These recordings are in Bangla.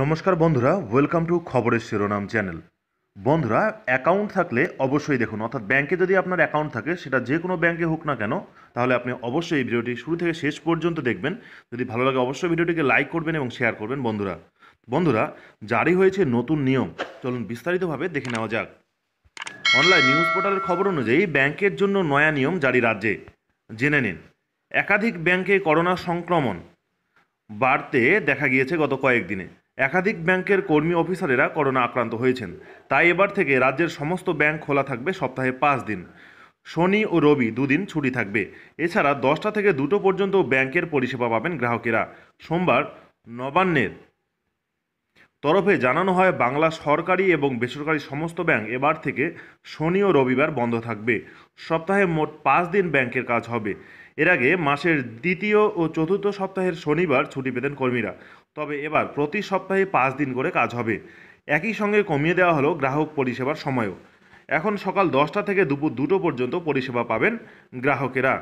নমস্কার বন্ধুরা ওয়েলকাম টু খবরের শিরোনাম চ্যানেল বন্ধুরা অ্যাকাউন্ট থাকলে অবশ্যই দেখুন অর্থাৎ ব্যাংকে যদি আপনার অ্যাকাউন্ট থাকে সেটা যে কোনো ব্যাংকে হোক না কেন তাহলে আপনি অবশ্যই এই ভিডিওটি শুরু থেকে শেষ পর্যন্ত দেখবেন যদি ভালো লাগে অবশ্যই ভিডিওটিকে লাইক করবেন এবং শেয়ার করবেন বন্ধুরা বন্ধুরা জারি হয়েছে নতুন নিয়ম চলুন বিস্তারিতভাবে দেখে নেওয়া যাক অনলাইন নিউজ পোর্টালের খবর অনুযায়ী ব্যাংকের জন্য নয়া নিয়ম জারি রাজ্যে জেনে নিন একাধিক ব্যাংকে করোনা সংক্রমণ বাড়তে দেখা গিয়েছে গত কয়েকদিনে একাধিক ব্যাংকের কর্মী অফিসারেরা করোনা আক্রান্ত হয়েছেন তাই এবার থেকে রাজ্যের সমস্ত ব্যাংক খোলা থাকবে সপ্তাহে পাঁচ দিন শনি ও রবি দুদিন ছুটি থাকবে এছাড়া দশটা থেকে দুটো পর্যন্ত ব্যাংকের পরিষেবা পাবেন গ্রাহকেরা সোমবার নবান্নের তরফে জানানো হয় বাংলা সরকারি এবং বেসরকারি সমস্ত ব্যাংক এবার থেকে শনি ও রবিবার বন্ধ থাকবে সপ্তাহে মোট পাঁচ দিন ব্যাংকের কাজ হবে এর আগে মাসের দ্বিতীয় ও চতুর্থ সপ্তাহের শনিবার ছুটি পেতেন কর্মীরা তবে এবার প্রতি সপ্তাহে পাঁচ দিন করে কাজ হবে একই সঙ্গে কমিয়ে দেওয়া হলো গ্রাহক পরিষেবার সময়ও এখন সকাল দশটা থেকে দুপুর দুটো পর্যন্ত পরিষেবা পাবেন গ্রাহকেরা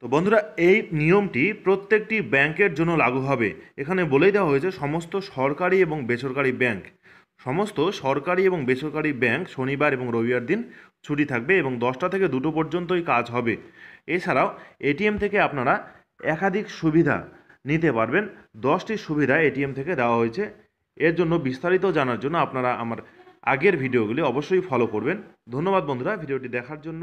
তো বন্ধুরা এই নিয়মটি প্রত্যেকটি ব্যাংকের জন্য লাগু হবে এখানে বলেই দেওয়া হয়েছে সমস্ত সরকারি এবং বেসরকারি ব্যাংক সমস্ত সরকারি এবং বেসরকারি ব্যাংক শনিবার এবং রবিবার দিন ছুটি থাকবে এবং দশটা থেকে দুটো পর্যন্তই কাজ হবে এছাড়াও এটিএম থেকে আপনারা একাধিক সুবিধা নিতে পারবেন দশটি সুবিধা এটিএম থেকে দেওয়া হয়েছে এর জন্য বিস্তারিত জানার জন্য আপনারা আমার আগের ভিডিওগুলি অবশ্যই ফলো করবেন ধন্যবাদ বন্ধুরা ভিডিওটি দেখার জন্য